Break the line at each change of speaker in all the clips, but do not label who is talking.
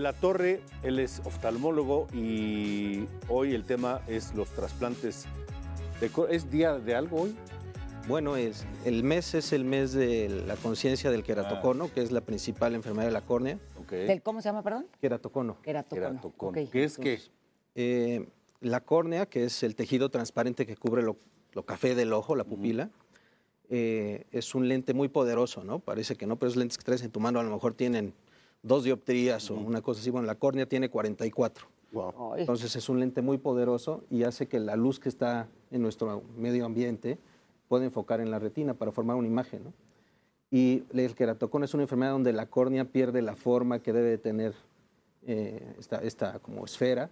La Torre, él es oftalmólogo y hoy el tema es los trasplantes. ¿Es día de algo hoy? Bueno, es, el mes es el mes de la conciencia del queratocono, ah. que es la principal enfermedad de la córnea.
¿Cómo se llama, perdón?
Queratocono. Queratocono. ¿Qué es qué? Eh, la córnea, que es el tejido transparente que cubre lo, café del ojo, la pupila, eh, es un lente muy poderoso, ¿no? Parece que no, pero es lentes que traes en tu mano a lo mejor tienen dos dioptrías o una cosa así. Bueno, la córnea tiene 44. Wow. Entonces es un lente muy poderoso y hace que la luz que está en nuestro medio ambiente pueda enfocar en la retina para formar una imagen. Y el queratocón es una enfermedad donde la córnea pierde la forma que debe tener eh, esta, como esfera.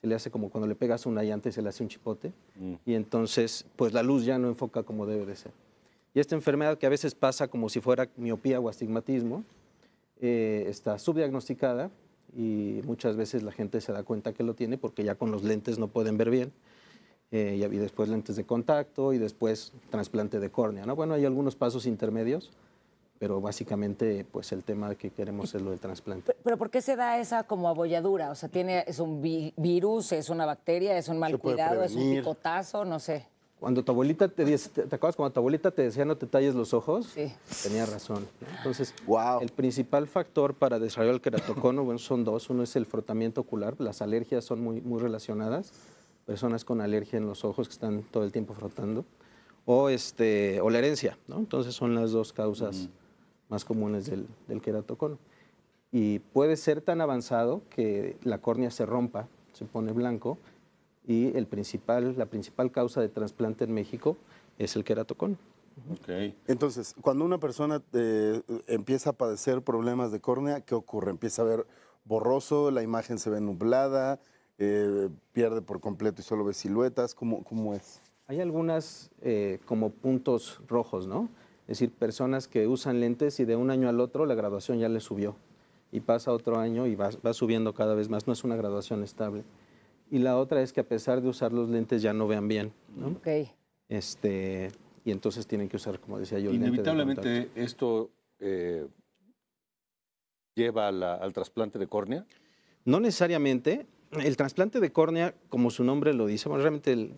Se le hace como cuando le pegas una llanta y se le hace un chipote. Mm. Y entonces, pues la luz ya no enfoca como debe de ser. Y esta enfermedad que a veces pasa como si fuera miopía o astigmatismo, eh, está subdiagnosticada y muchas veces la gente se da cuenta que lo tiene porque ya con los lentes no pueden ver bien. Eh, y, después lentes de contacto y después trasplante de córnea. ¿no? Bueno, hay algunos pasos intermedios, pero básicamente pues el tema que queremos es lo del trasplante.
¿Pero por qué se da esa como abolladura? O sea, tiene, ¿es un virus, es una bacteria, es un mal cuidado, es un picotazo? No sé.
Cuando tu abuelita te acuerdas abuelita te decía no te talles los ojos? Tenía razón. Entonces, el principal factor para desarrollar el queratocono, son dos. Uno es el frotamiento ocular, las alergias son muy, muy relacionadas. Personas con alergia en los ojos que están todo el tiempo frotando. O, este, o la herencia, Entonces son las dos causas más comunes del, del queratocono. Y puede ser tan avanzado que la córnea se rompa, se pone blanco y el principal, la principal causa de trasplante en México es el queratocono. Okay. Entonces, cuando una persona eh, empieza a padecer problemas de córnea, ¿qué ocurre? Empieza a ver borroso, la imagen se ve nublada, eh, pierde por completo y solo ve siluetas. ¿Cómo, cómo es? Hay algunas eh, como puntos rojos, ¿no? Es decir, personas que usan lentes y de un año al otro la graduación ya les subió. Y pasa otro año y va, va subiendo cada vez más. No es una graduación estable y la otra es que a pesar de usar los lentes ya no vean bien. Ok. Este, y entonces tienen que usar, como decía yo, Inevitablemente lente esto eh, lleva al trasplante de córnea. No necesariamente. El trasplante de córnea, como su nombre lo dice, realmente el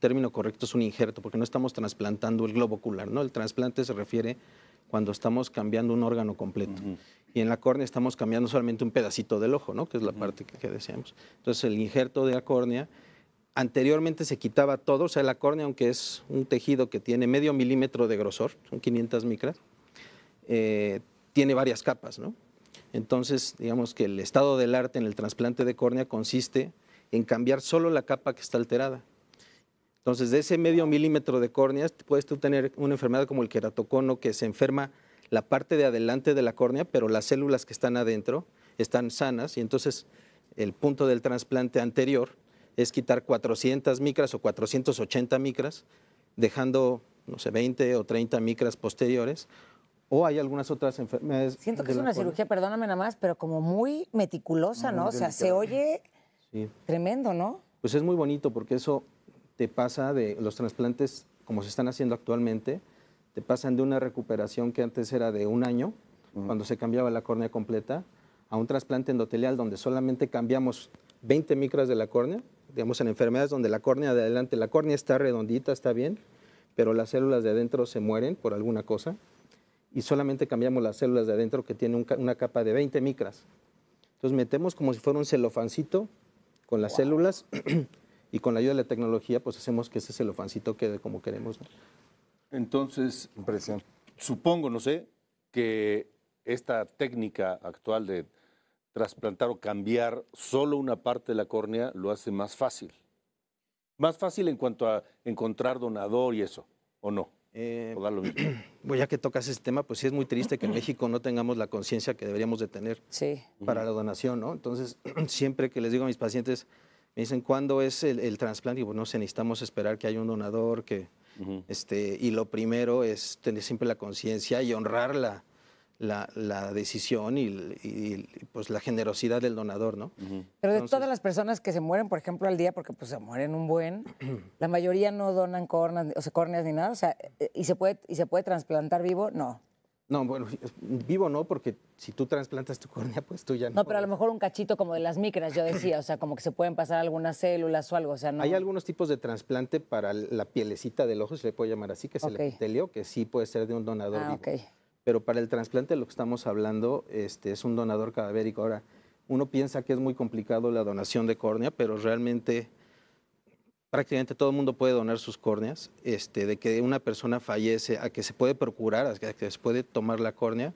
término correcto es un injerto, porque no estamos trasplantando el globo ocular, ¿no? El trasplante se refiere cuando estamos cambiando un órgano completo. Y en la córnea estamos cambiando solamente un pedacito del ojo, ¿no? que es la parte que, deseamos. Entonces el injerto de la córnea, anteriormente se quitaba todo, o sea, la córnea, aunque es un tejido que tiene medio milímetro de grosor, son 500 micras, eh, tiene varias capas, ¿no? Entonces, digamos que el estado del arte en el trasplante de córnea consiste en cambiar solo la capa que está alterada. Entonces, de ese medio milímetro de córneas, puedes tú tener una enfermedad como el queratocono, que se enferma la parte de adelante de la córnea, pero las células que están adentro están sanas y entonces el punto del trasplante anterior es quitar 400 micras o 480 micras, dejando, no sé, 20 o 30 micras posteriores. O hay algunas otras enfermedades. Siento que es una cirugía,
perdóname nada más, pero como muy
meticulosa, ¿no? O sea, se
oye tremendo, ¿no?
Pues es muy bonito porque eso te pasa de los trasplantes, como se están haciendo actualmente, te pasan de una recuperación que antes era de un año, cuando se cambiaba la córnea completa, a un trasplante endotelial donde solamente cambiamos 20 micras de la córnea, digamos en enfermedades donde la córnea de adelante, la córnea está redondita, está bien, pero las células de adentro se mueren por alguna cosa y solamente cambiamos las células de adentro que tienen una capa de 20 micras. Entonces metemos como si fuera un celofancito con las células y con la ayuda de la tecnología pues hacemos que ese celofancito quede como queremos. Entonces, supongo, no sé, que esta técnica actual de trasplantar o cambiar solo una parte de la córnea lo hace más fácil. Más fácil en cuanto a encontrar donador y eso, ¿o no? Eh, o lo mismo. Pues ya que tocas ese tema, pues sí es muy triste que en México no tengamos la conciencia que deberíamos de tener para la donación, ¿no? Entonces, siempre que les digo a mis pacientes, me dicen, ¿cuándo es el, trasplante? Y bueno, no sé, necesitamos esperar que haya un donador, que, este, y lo primero es tener siempre la conciencia y honrar la, decisión y, pues la generosidad del donador, ¿no? Pero de todas
las personas que se mueren, por ejemplo, al día, porque pues se mueren un buen, la mayoría no donan córneas, o córneas ni nada, o sea, eh, y se puede, y se puede trasplantar vivo, no.
No, bueno, mm, vivo no, porque si tú trasplantas tu córnea, pues tú ya no. No, pero a lo mejor un
cachito como de las micras, yo decía, o sea, como que se pueden pasar algunas células o algo, o sea, no. Hay
algunos tipos de trasplante para la pielecita del ojo, se le puede llamar así, que es el epitelio, que sí puede ser de un donador ah, Pero para el trasplante lo que estamos hablando este, es un donador cadavérico. Ahora, uno piensa que es muy complicado la donación de córnea, pero realmente prácticamente todo el mundo puede donar sus córneas, este, de que una persona fallece a que se puede procurar, a que se puede tomar la córnea,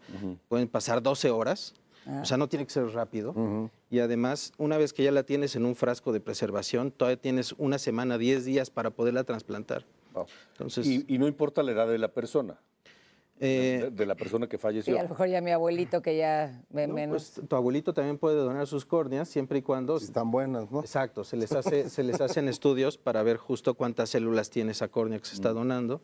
pueden pasar 12 horas, o sea, ah. no tiene que ser rápido. Y además, una vez que ya la tienes en un frasco de preservación, todavía tienes una semana, 10 días para poderla trasplantar. Entonces, y no importa la edad de la persona. Eh, de, la persona que falleció. Y a lo
mejor ya mi abuelito que ya menos.
Pues, tu abuelito también puede donar sus córneas siempre y cuando. están buenas, ¿no? Exacto, se les, hace, se les hacen estudios para ver justo cuántas células tiene esa córnea que se está mm. donando.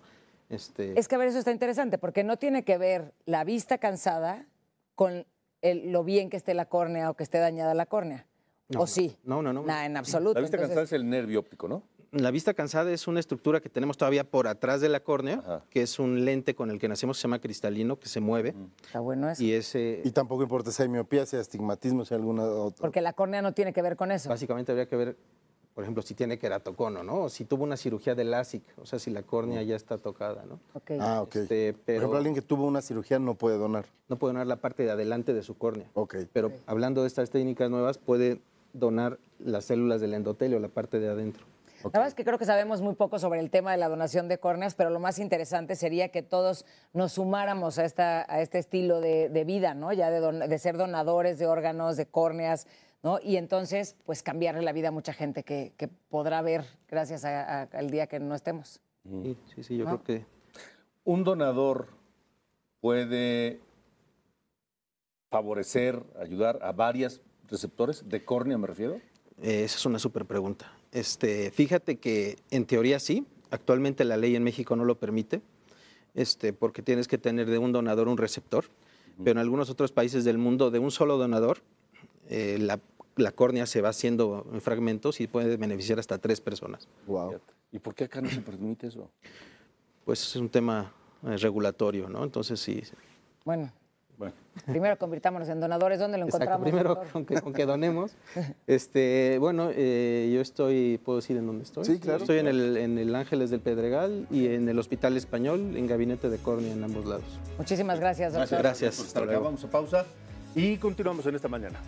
Este...
Es que a ver, eso está interesante, porque no tiene que ver la vista cansada con lo bien que esté la córnea o que esté dañada la córnea.
¿O sí? No, no, no. Nada, en absoluto. La vista cansada es el nervio óptico, ¿no? la vista cansada es una estructura que tenemos todavía por atrás de la córnea, que es un lente con el que nacemos, se llama cristalino, que se mueve. Está bueno eso. Y, ese... tampoco importa si hay miopía, si hay astigmatismo, si hay alguna otra. Porque la córnea no tiene que ver con eso. Básicamente habría que ver, por ejemplo, si tiene queratocono, ¿no? O si tuvo una cirugía de LASIK, o sea, si la córnea ya está tocada, ¿no? Ah, ok. pero... Este, por ejemplo, alguien que tuvo una cirugía no puede donar. No puede donar la parte de adelante de su córnea. Ok. Pero hablando de estas técnicas nuevas, puede donar las células del endotelio, la parte de adentro. La
verdad es que creo que sabemos muy poco sobre el tema de la donación de córneas, pero lo más interesante sería que todos nos sumáramos a, esta, a este estilo de, vida, ¿no? Ya de, ser donadores de órganos, de córneas, ¿no? Y entonces, pues cambiarle la vida a mucha gente que, podrá ver gracias al día que no estemos.
Mm. Sí, sí, sí yo creo que un donador puede favorecer, ayudar a varias receptores de córnea, me refiero. Eh, esa es una súper pregunta. Este, fíjate que en teoría sí, actualmente la ley en México no lo permite, este, porque tienes que tener de un donador un receptor, pero en algunos otros países del mundo de un solo donador eh, la, la, córnea se va haciendo en fragmentos y puede beneficiar hasta tres personas. Wow. ¿Y por qué acá no se permite eso? Pues es un tema eh, regulatorio, ¿no? Entonces sí.
Bueno, bueno. Primero convirtámonos en donadores. ¿Dónde lo encontramos? primero, con que,
donemos. este, bueno, eh, yo estoy, ¿puedo decir en dónde estoy? Sí, claro. estoy en el, en el Ángeles del Pedregal y en el Hospital Español, en Gabinete de Córnea, en ambos lados.
Muchísimas gracias, doctor. Gracias,
gracias por Vamos a pausa y continuamos en esta mañana.